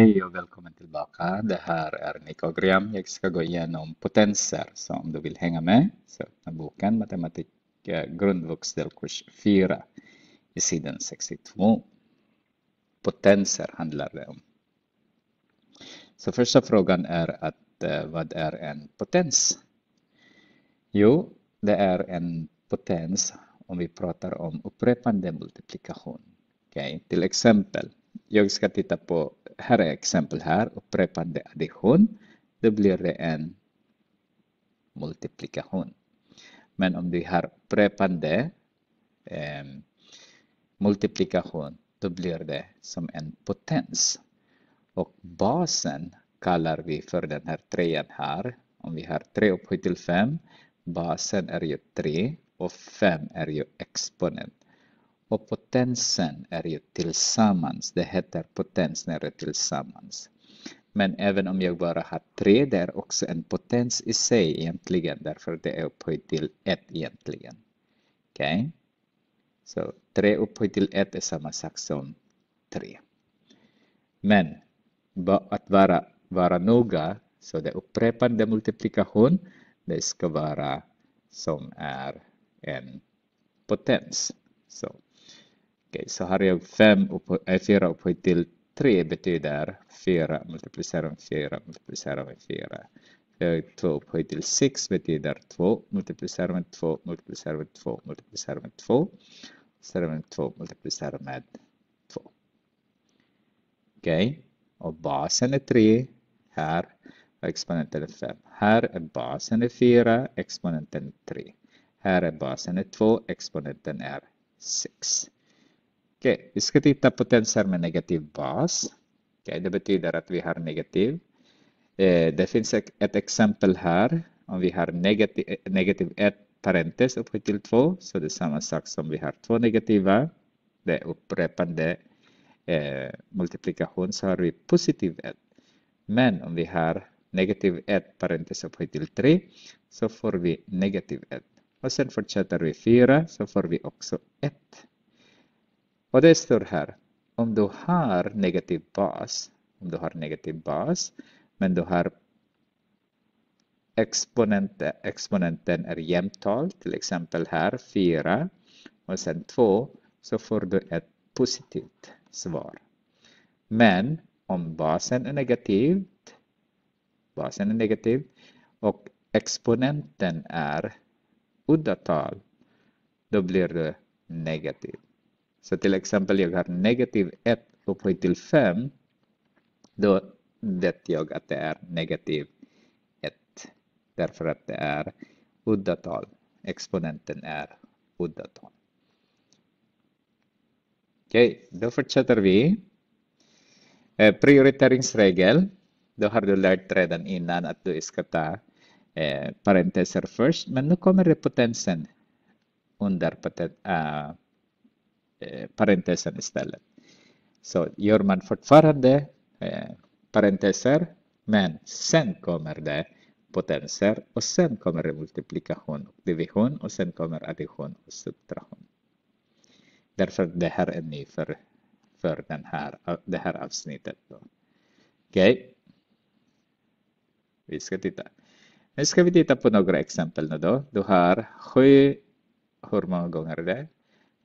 Hej och välkommen tillbaka. Det här är Nico Graham. Jag ska gå igenom potenser, så om du vill hänga med så öppna boken Matematik eh, grundvux delkurs 4 i sidan 62. Potenser handlar det om. Så första frågan är att eh, vad är en potens? Jo, det är en potens om vi pratar om upprepande multiplikation. Okay? Till exempel, jag ska titta på här är exempel här, upprepande addition. Då blir det en multiplikation. Men om du har upprepande eh, multiplikation, då blir det som en potens. Och basen kallar vi för den här trean här. Om vi har 3 upphöjt till 5, basen är ju 3 och 5 är ju exponent och potensen är ju tillsammans. Det heter potens när det är tillsammans. Men även om jag bara har tre, det är också en potens i sig egentligen, därför det är upphöjt till ett egentligen. Okej? Okay? Så tre upphöjt till ett är samma sak som tre. Men att vara, vara noga, så det upprepande multiplikation, det ska vara som är en potens. Så Okay, så har jag 5 och 4 upphöjt eh, till 3 betyder 4 multiplicerat med 4 multiplicerat med 4. 2 upphöjt till 6 betyder 2 multiplicerat med 2 multiplicerat med 2 multiplicerat med 2 multiplicerat med 2 multiplicerat med 2. Okej, okay. och basen är 3 här och exponenten är 5. Här är basen är 4, exponenten är 3. Här är basen är 2, exponenten är 6. Okej, okay, vi ska titta på tensor med negativ bas. Okay, det betyder att vi har negativ. Eh, det finns ett, ett exempel här. Om vi har eh, negativ, negativ 1 parentes upphöjt till 2, så det är samma sak som vi har två negativa. Det är upprepande eh, multiplikation, så har vi positiv 1. Men om vi har negativ 1 parentes upphöjt till 3, så får vi negativ 1. Och sen fortsätter vi 4, så får vi också 1. Och det står här, om du har negativ bas, om du har negativ bas, men du har exponenten, exponenten är jämntal, till exempel här 4 och sen 2, så får du ett positivt svar. Men om basen är negativ, basen är negativ och exponenten är udda tal, då blir du negativ. Så till exempel jag har negativ 1 upphöjt till 5. Då vet jag att det är negativ 1. Därför att det är uddatal. Exponenten är uddatal. Okej, okay, då fortsätter vi. Eh, prioriteringsregel. Då har du lärt redan innan att du ska ta eh, parenteser först. Men nu kommer det potensen under poten, eh, Eh, parentesen istället. Så gör man fortfarande eh, parenteser, men sen kommer det potenser och sen kommer det multiplikation och division och sen kommer addition och subtraktion. Därför det här är ny för, för den här, det här avsnittet. Okej? Okay. Vi ska titta. Nu ska vi titta på några exempel nu då. Du har sju, hur många gånger är det?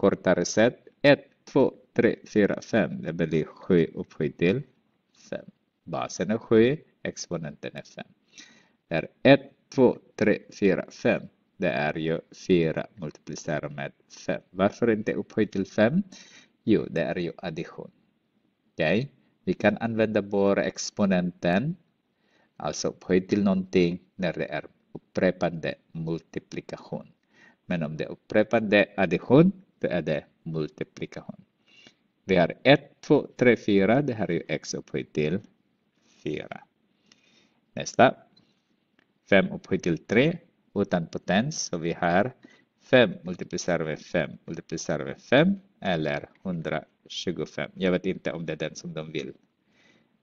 kortare sätt. 1, 2, 3, 4, 5. Det blir 7 upphöjt till 5. Basen är 7, exponenten är 5. Det är 1, 2, 3, 4, 5. Det är ju 4 multiplicerat med 5. Varför inte upphöjt till 5? Jo, det är ju addition. okay? vi kan använda bara exponenten, alltså upphöjt till någonting när det är upprepande multiplikation. Men om det är upprepande addition det är det multiplikation. Vi har 1, 2, 3, 4. Det här är ju x upphöjt till 4. Nästa. 5 upphöjt till 3 utan potens. Så vi har 5 multiplicerat med 5 multiplicerat med 5 eller 125. Jag vet inte om det är den som de vill.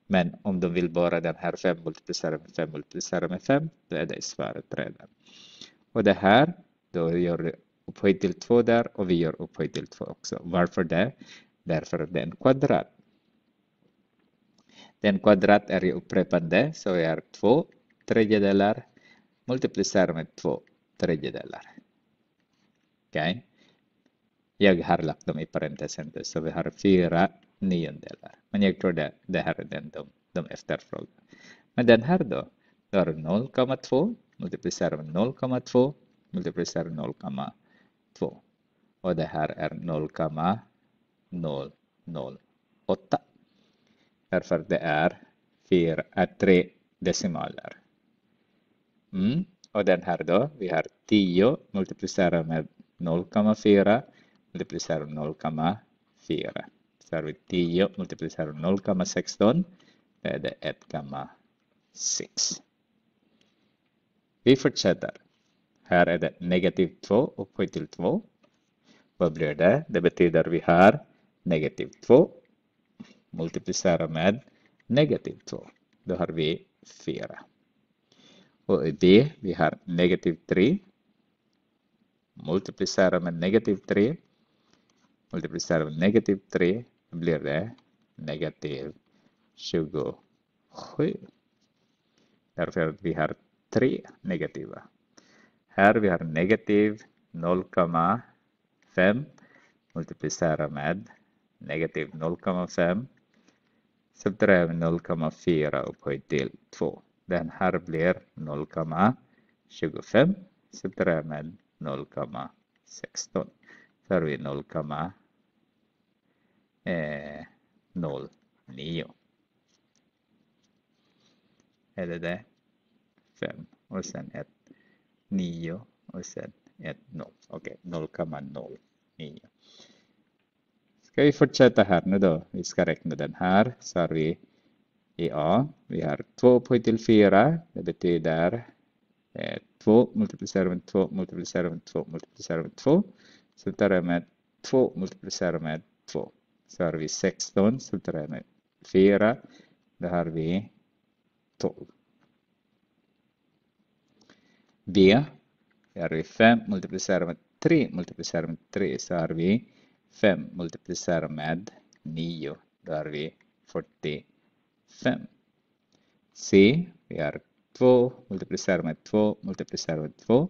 Men om de vill bara den här 5 multiplicerat med 5 multiplicerat med 5, då är det svaret redan. Och det här, då gör du upphöjd till 2 där och vi gör upphöjd till 2 också. Varför det? Därför att det är en kvadrat. Den kvadrat är ju upprepande, så vi har 2 tredjedelar multiplicerar med 2 tredjedelar. Okej? Okay. Jag har lagt dem i parentesen, så vi har 4 niondelar. Men jag tror det, det här är den de, de efterfrågar. Men den här då? Då har 0,2 multiplicerar med 0,2 multiplicerar 0,2 2. Och det här är 0,008. Därför det är 4, 3 decimaler. Mm. Och den här då, vi har 10 multiplicerat med 0,4 multiplicerat med 0,4. Så har vi 10 multiplicerar 0,16. Det är 1,6. Vi fortsätter. Här är det negativ 2 upphöjt till 2. Vad blir det? Det betyder vi har negativ 2 multiplicerar med negativ 2. Då har vi 4. Och i B vi har negativ 3 multiplicerar med negativ 3 multiplicerar med negativ 3 blir det negativ 27. Därför att vi har tre negativa. Här vi har negativ 0,5 multiplicera med negativ 0,5 subtraherar vi 0,4 upphöjt till 2. Den här blir 0,25 subtraherar med 0,16 så har vi 0,09. Eh, Är det det? 5 och sen 1 nio och sen ett noll. Okej, okay, 0,09. Ska vi fortsätta här nu då? Vi ska räkna den här. Eh, Så har vi ja, vi har 2 upphöjt till 4. Det betyder eh, 2 multiplicerat med 2 multiplicerar med 2 multiplicerar med 2. Sen tar jag med 2 multiplicerar med 2. Så har vi 16, sen tar jag med 4. Då har vi 12 v är vi 5 multiplicerar med 3 multiplicerar med 3 så har vi 5 multiplicerar med 9 då har vi 45. C vi har 2 multiplicerar med 2 multiplicerar med 2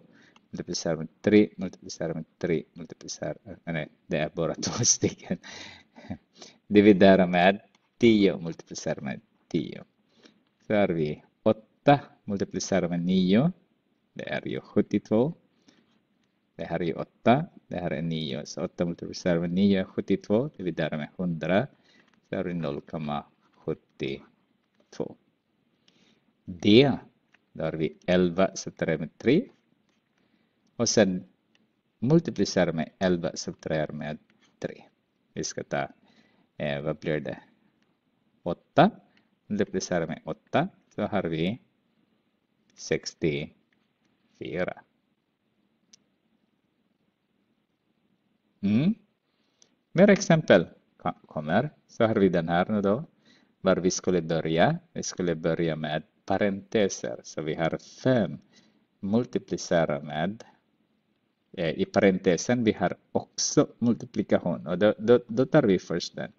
multiplicerar med 3 multiplicerar med 3 multiplicerar nej det är bara två stycken dividerar med 10 multiplicerar med 10 så har vi 8 multiplicerar med 9 det är ju 72. Det här är ju 8. Det här är 9. Så 8 multiplicerar med 9 är 72. det Dividerar med 100. Så är det 0,72. D. Då har vi 11 subtraherar med 3. Och sen multiplicerar med 11 subtraherar med 3. Vi ska ta, eh, vad blir det? 8. Multiplicerar med 8. Så har vi 60 verifiera. Mm. Mer exempel kommer. Så har vi den här nu då. Var vi skulle börja. Vi skulle börja med parenteser. Så vi har fem. Multiplicera med. Eh, I parentesen vi har också multiplikation. Och då, då, då tar vi först den.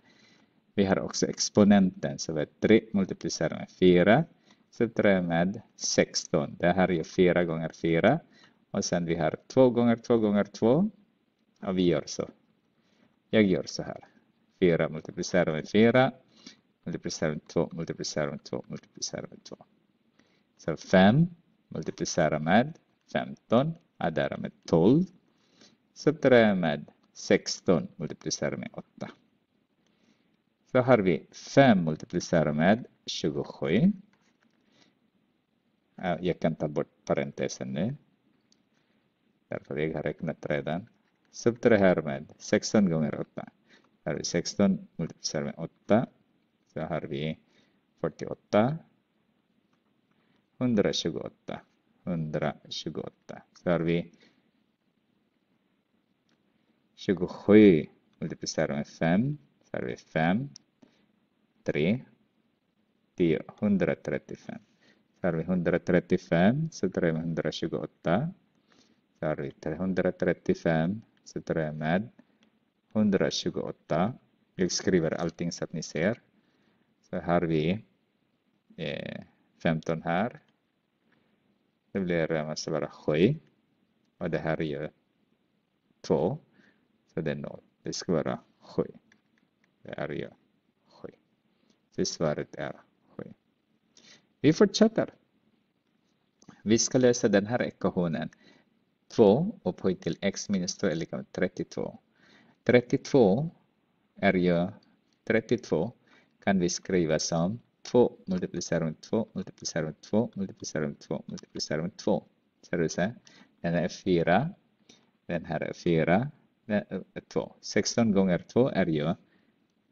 Vi har också exponenten. Så vi har 3 multiplicerat med 4 subtraherar med 16. Det här är 4 gånger 4. Och sen vi har 2 gånger 2 gånger 2. Och vi gör så. Jag gör så här. 4 multiplicerar med 4. Multiplicerar med 2, multiplicerar med 2, multiplicerar med 2. Så 5 multiplicerar med 15. Adderar med 12. Subtraherar med 16 multiplicerar med 8. Så har vi 5 multiplicerar med 27. Jag kan ta bort parentesen nu. därför jag har räknat redan. Subtra med 16 gånger 8. Här har vi 16 multiplicerat med 8. Så har vi 48. 128. 128. Så har vi 27 multiplicerat med 5. Så har vi 5. 3. 10. 135 har vi 135 så tar jag med 128. Sarvi 335 så tar jag med 128. Jag skriver allting så att ni ser. Så har vi eh, 15 här. Det blir, måste vara 7. Och det här är ju 2. Så det är 0. Det ska vara 7. Det är ju 7. Så svaret är vi fortsätter. Vi ska lösa den här ekvationen. 2 upphöjt till x minus 2 är lika med 32. 32 är ju 32 kan vi skriva som 2 multiplicerat med 2 multiplicerat med 2 multiplicerat med 2 multiplicerat med 2. Ser du så? Den är 4. Den här är 4. Den är 2. 16 gånger 2 är ju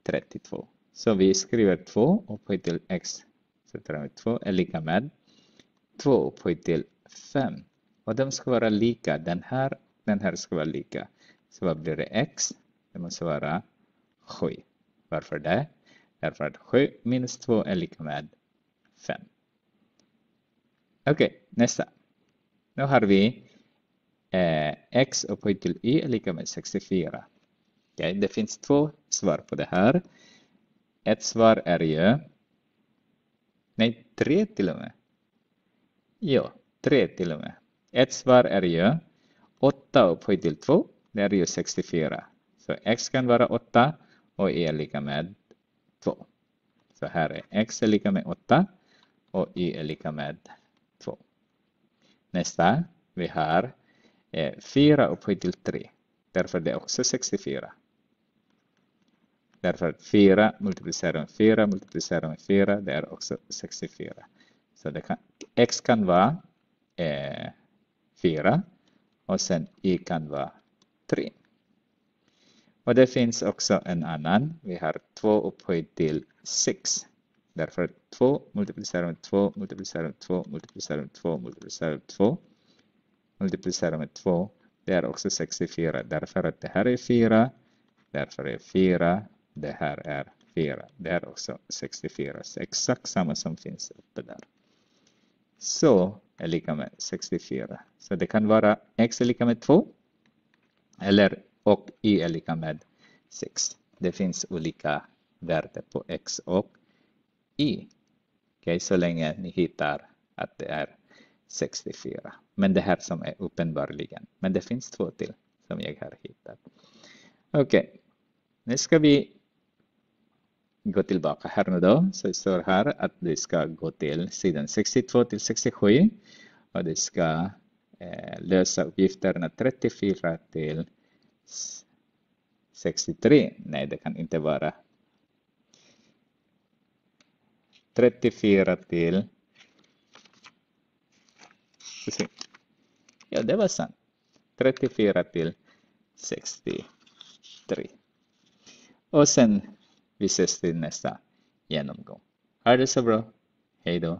32. Så vi skriver 2 upphöjt till x Sätter med 2 är lika med 2 upphöjt till 5. Och de ska vara lika. Den här den här ska vara lika. Så vad blir det x? Det måste vara 7. Varför det? Därför att 7 minus 2 är lika med 5. Okej, okay, nästa. Nu har vi eh, x upphöjt till y är lika med 64. Okay, det finns två svar på det här. Ett svar är ju Nej, tre till och med. Ja, tre till och med. Ett svar är ju 8 upphöjt till 2, det är ju 64. Så x kan vara 8 och y är lika med 2. Så här är x är lika med 8 och y är lika med 2. Nästa, vi har 4 eh, upphöjt till 3. Därför det är också 64. Därför att 4 multiplicerar med 4 multiplicerar med 4, det är också 64. Så det kan, x kan vara eh, 4 och sen y kan vara 3. Och det finns också en annan. Vi har 2 upphöjt till 6. Därför att 2 multiplicerar med 2 multiplicerar med 2 multiplicerar med 2 multiplicerar med 2 multiplicerar med 2. Det är också 64. Därför att det här är 4. Därför är 4 det här är 4. Det här är också 64. Så exakt samma som finns uppe där. Så är lika med 64. Så det kan vara x är lika med 2 eller och y är lika med 6. Det finns olika värden på x och y. Okay, så länge ni hittar att det är 64. Men det här som är uppenbarligen. Men det finns två till som jag har hittat. Okej, okay. nu ska vi gotil baka harnodo här att har ska gå till sidan 62 till 67 och deska eh, lösa uppgifterna 34 till 63. Nej, det kan inte vara 34 till Ja, det var sant. 34 till 63. Och sen bir seslenirse yanımda. Her sabah. Heydo.